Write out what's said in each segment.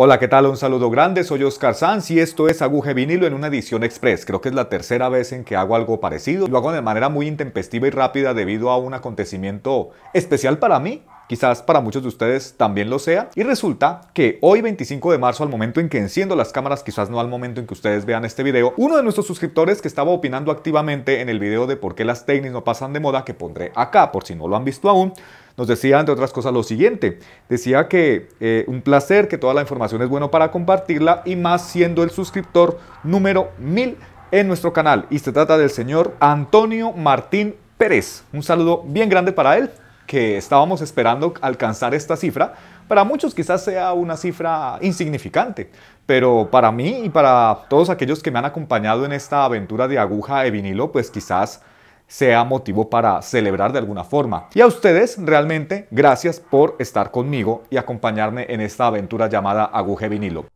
Hola, ¿qué tal? Un saludo grande, soy Oscar Sanz y esto es Aguje Vinilo en una edición express. Creo que es la tercera vez en que hago algo parecido. Lo hago de manera muy intempestiva y rápida debido a un acontecimiento especial para mí. Quizás para muchos de ustedes también lo sea. Y resulta que hoy 25 de marzo, al momento en que enciendo las cámaras, quizás no al momento en que ustedes vean este video, uno de nuestros suscriptores que estaba opinando activamente en el video de por qué las técnicas no pasan de moda, que pondré acá por si no lo han visto aún, nos decía, entre otras cosas, lo siguiente. Decía que eh, un placer, que toda la información es bueno para compartirla y más siendo el suscriptor número 1000 en nuestro canal. Y se trata del señor Antonio Martín Pérez. Un saludo bien grande para él, que estábamos esperando alcanzar esta cifra. Para muchos quizás sea una cifra insignificante, pero para mí y para todos aquellos que me han acompañado en esta aventura de aguja de vinilo, pues quizás sea motivo para celebrar de alguna forma. Y a ustedes, realmente, gracias por estar conmigo y acompañarme en esta aventura llamada Aguje Vinilo.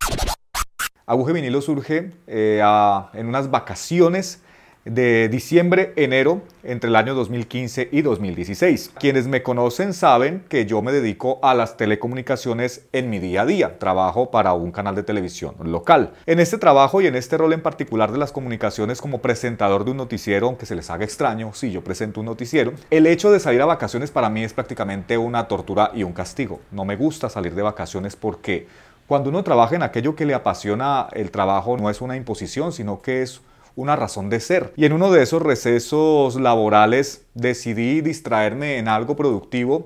Aguje Vinilo surge eh, en unas vacaciones de diciembre, enero, entre el año 2015 y 2016. Quienes me conocen saben que yo me dedico a las telecomunicaciones en mi día a día. Trabajo para un canal de televisión local. En este trabajo y en este rol en particular de las comunicaciones como presentador de un noticiero, aunque se les haga extraño, si yo presento un noticiero, el hecho de salir a vacaciones para mí es prácticamente una tortura y un castigo. No me gusta salir de vacaciones porque cuando uno trabaja en aquello que le apasiona, el trabajo no es una imposición, sino que es una razón de ser. Y en uno de esos recesos laborales decidí distraerme en algo productivo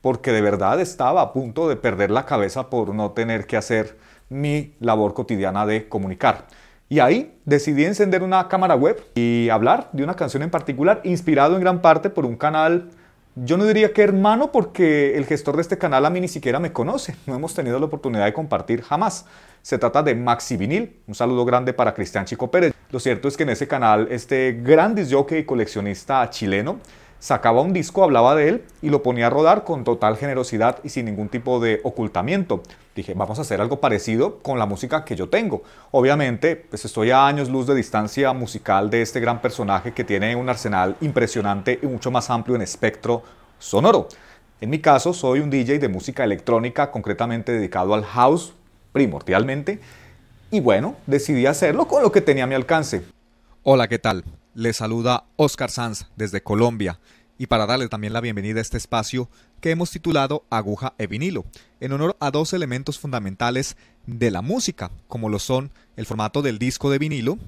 porque de verdad estaba a punto de perder la cabeza por no tener que hacer mi labor cotidiana de comunicar. Y ahí decidí encender una cámara web y hablar de una canción en particular, inspirado en gran parte por un canal yo no diría que hermano porque el gestor de este canal a mí ni siquiera me conoce. No hemos tenido la oportunidad de compartir jamás. Se trata de Maxi Vinil. Un saludo grande para Cristian Chico Pérez. Lo cierto es que en ese canal este gran disjockey y coleccionista chileno sacaba un disco, hablaba de él y lo ponía a rodar con total generosidad y sin ningún tipo de ocultamiento. Dije, vamos a hacer algo parecido con la música que yo tengo. Obviamente, pues estoy a años luz de distancia musical de este gran personaje que tiene un arsenal impresionante y mucho más amplio en espectro sonoro. En mi caso, soy un DJ de música electrónica, concretamente dedicado al house, primordialmente, y bueno, decidí hacerlo con lo que tenía a mi alcance. Hola, ¿qué tal? Les saluda Oscar Sanz desde Colombia y para darle también la bienvenida a este espacio que hemos titulado Aguja e vinilo, en honor a dos elementos fundamentales de la música, como lo son el formato del disco de vinilo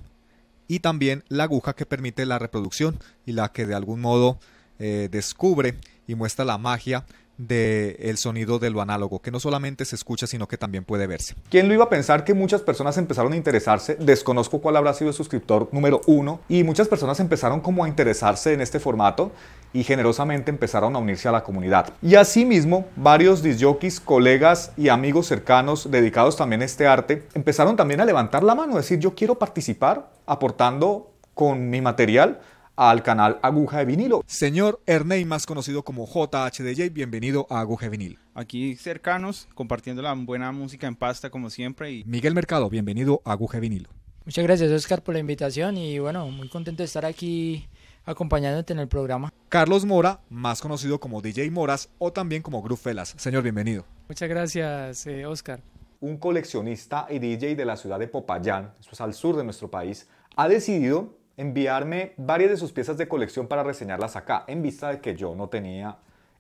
y también la aguja que permite la reproducción y la que de algún modo eh, descubre y muestra la magia del sonido de lo análogo, que no solamente se escucha, sino que también puede verse. ¿Quién lo iba a pensar que muchas personas empezaron a interesarse? Desconozco cuál habrá sido el suscriptor número uno, y muchas personas empezaron como a interesarse en este formato y generosamente empezaron a unirse a la comunidad. Y asimismo, varios disjockeys, colegas y amigos cercanos dedicados también a este arte empezaron también a levantar la mano, decir, yo quiero participar aportando con mi material al canal Aguja de Vinilo. Señor Ernei, más conocido como JHDJ, bienvenido a Aguja de Vinilo. Aquí cercanos, compartiendo la buena música en pasta como siempre. Y... Miguel Mercado, bienvenido a Aguja de Vinilo. Muchas gracias Oscar por la invitación y bueno, muy contento de estar aquí acompañándote en el programa. Carlos Mora, más conocido como DJ Moras o también como Felas. Señor, bienvenido. Muchas gracias, eh, Oscar. Un coleccionista y DJ de la ciudad de Popayán, esto es al sur de nuestro país, ha decidido enviarme varias de sus piezas de colección para reseñarlas acá, en vista de que yo no tenía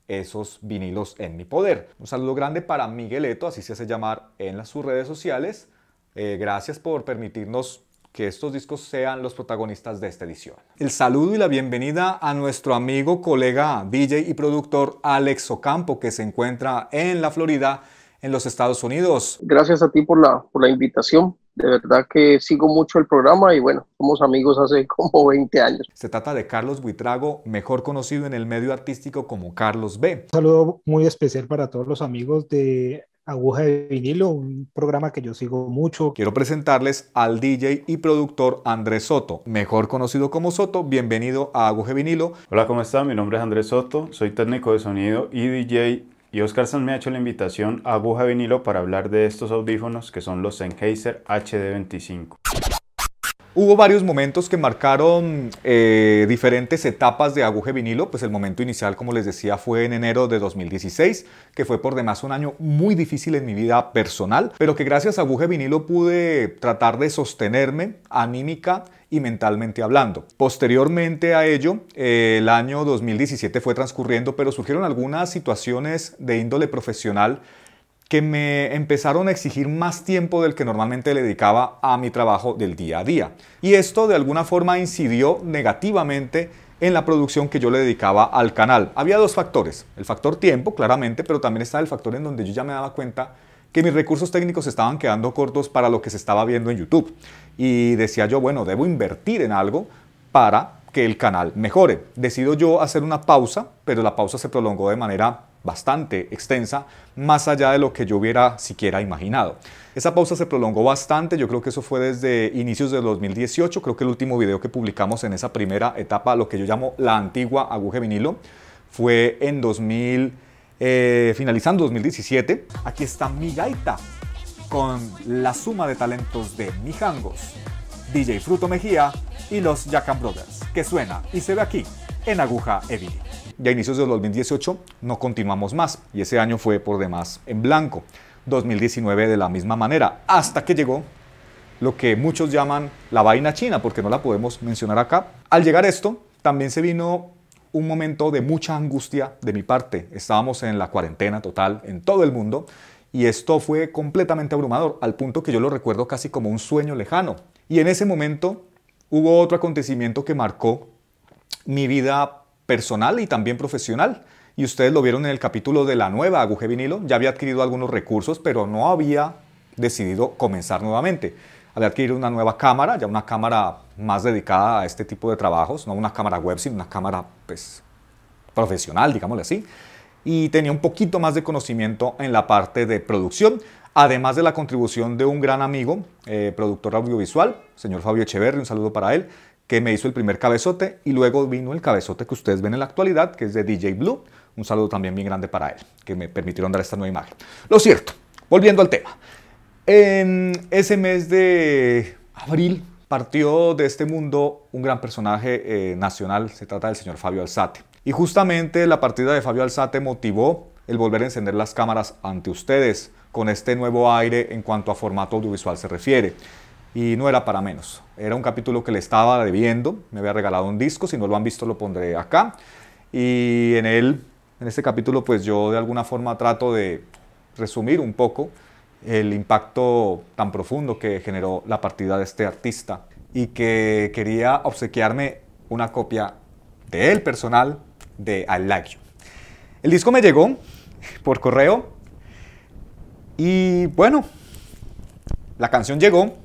esos vinilos en mi poder. Un saludo grande para Eto, así se hace llamar en las, sus redes sociales. Eh, gracias por permitirnos que estos discos sean los protagonistas de esta edición. El saludo y la bienvenida a nuestro amigo, colega, DJ y productor Alex Ocampo, que se encuentra en la Florida en los Estados Unidos. Gracias a ti por la, invitación. De verdad que sigo mucho el programa y bueno, somos amigos hace como 20 años. Se trata de Carlos Buitrago, mejor conocido en el medio artístico como Carlos B. saludo muy especial para todos los amigos de Aguja de Vinilo, un programa que yo sigo mucho. Quiero presentarles al DJ y productor Andrés Soto, mejor conocido como Soto. Bienvenido a Aguja de Vinilo. Hola, ¿cómo están? Mi nombre es Andrés Soto, soy técnico de sonido y DJ y Oscar Sanz me ha hecho la invitación a Buja Vinilo para hablar de estos audífonos que son los Sennheiser HD25. Hubo varios momentos que marcaron eh, diferentes etapas de Aguje Vinilo, pues el momento inicial, como les decía, fue en enero de 2016, que fue por demás un año muy difícil en mi vida personal, pero que gracias a Aguje Vinilo pude tratar de sostenerme anímica y mentalmente hablando. Posteriormente a ello, el año 2017 fue transcurriendo, pero surgieron algunas situaciones de índole profesional que me empezaron a exigir más tiempo del que normalmente le dedicaba a mi trabajo del día a día. Y esto de alguna forma incidió negativamente en la producción que yo le dedicaba al canal. Había dos factores, el factor tiempo, claramente, pero también estaba el factor en donde yo ya me daba cuenta que mis recursos técnicos estaban quedando cortos para lo que se estaba viendo en YouTube. Y decía yo, bueno, debo invertir en algo para que el canal mejore. Decido yo hacer una pausa, pero la pausa se prolongó de manera bastante extensa, más allá de lo que yo hubiera siquiera imaginado. Esa pausa se prolongó bastante, yo creo que eso fue desde inicios de 2018, creo que el último video que publicamos en esa primera etapa, lo que yo llamo la antigua aguja vinilo, fue en 2000, eh, finalizando 2017. Aquí está mi gaita con la suma de talentos de Mijangos, DJ Fruto Mejía y los jackham Brothers, que suena y se ve aquí en Aguja Evil y a inicios de 2018 no continuamos más y ese año fue por demás en blanco. 2019 de la misma manera, hasta que llegó lo que muchos llaman la vaina china, porque no la podemos mencionar acá. Al llegar esto, también se vino un momento de mucha angustia de mi parte. Estábamos en la cuarentena total en todo el mundo y esto fue completamente abrumador, al punto que yo lo recuerdo casi como un sueño lejano. Y en ese momento hubo otro acontecimiento que marcó mi vida personal y también profesional. Y ustedes lo vieron en el capítulo de la nueva Aguje Vinilo. Ya había adquirido algunos recursos, pero no había decidido comenzar nuevamente. Había adquirido una nueva cámara, ya una cámara más dedicada a este tipo de trabajos, no una cámara web, sino una cámara pues, profesional, digámosle así. Y tenía un poquito más de conocimiento en la parte de producción, además de la contribución de un gran amigo, eh, productor audiovisual, señor Fabio Echeverri, un saludo para él, que me hizo el primer cabezote y luego vino el cabezote que ustedes ven en la actualidad, que es de DJ Blue. Un saludo también bien grande para él, que me permitieron dar esta nueva imagen. Lo cierto, volviendo al tema. En ese mes de abril partió de este mundo un gran personaje eh, nacional, se trata del señor Fabio Alzate. Y justamente la partida de Fabio Alzate motivó el volver a encender las cámaras ante ustedes con este nuevo aire en cuanto a formato audiovisual se refiere y no era para menos. Era un capítulo que le estaba debiendo, me había regalado un disco, si no lo han visto lo pondré acá. Y en él, en este capítulo, pues yo de alguna forma trato de resumir un poco el impacto tan profundo que generó la partida de este artista y que quería obsequiarme una copia de él personal de I Like El disco me llegó por correo y bueno, la canción llegó,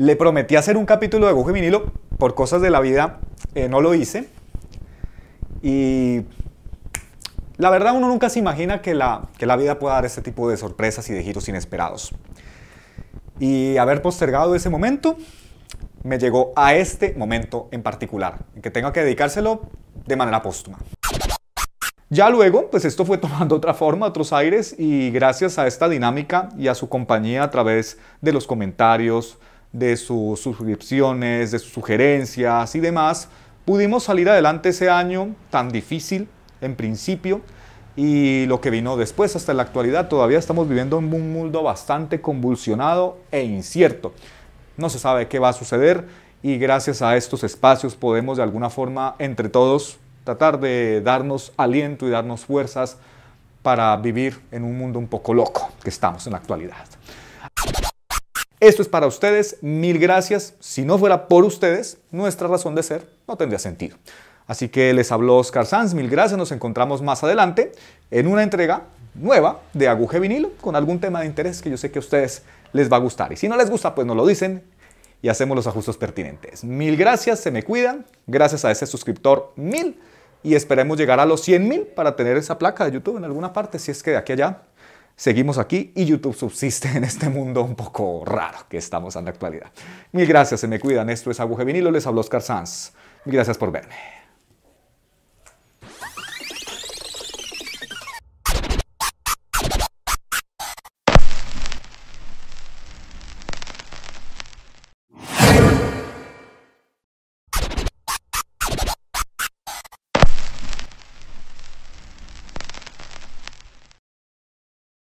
le prometí hacer un capítulo de agujero vinilo, por cosas de la vida eh, no lo hice. Y la verdad uno nunca se imagina que la, vida pueda dar este tipo de sorpresas y de giros inesperados. Y haber postergado ese momento me llegó a este momento en particular, en que tenga que dedicárselo de manera póstuma. Ya luego, pues esto fue tomando otra forma, otros aires, y gracias a esta dinámica y a su compañía a través de los comentarios, de sus suscripciones, de sus sugerencias y demás, pudimos salir adelante ese año tan difícil en principio y lo que vino después hasta la actualidad. Todavía estamos viviendo en un mundo bastante convulsionado e incierto. No se sabe qué va a suceder y gracias a estos espacios podemos de alguna forma entre todos tratar de darnos aliento y darnos fuerzas para vivir en un mundo un poco loco que estamos en la actualidad. Esto es para ustedes, mil gracias. Si no fuera por ustedes, nuestra razón de ser no tendría sentido. Así que les habló Oscar Sanz, mil gracias, nos encontramos más adelante en una entrega nueva de Aguje Vinilo con algún tema de interés que yo sé que a ustedes les va a gustar. Y si no les gusta, pues nos lo dicen y hacemos los ajustes pertinentes. Mil gracias, se me cuidan, gracias a ese suscriptor mil y esperemos llegar a los 100 mil para tener esa placa de YouTube en alguna parte, si es que de aquí a allá seguimos aquí y YouTube subsiste en este mundo un poco raro que estamos en la actualidad. Mil gracias, se me cuidan. Esto es Aguje Vinilo, les hablo Oscar Sanz. gracias por verme.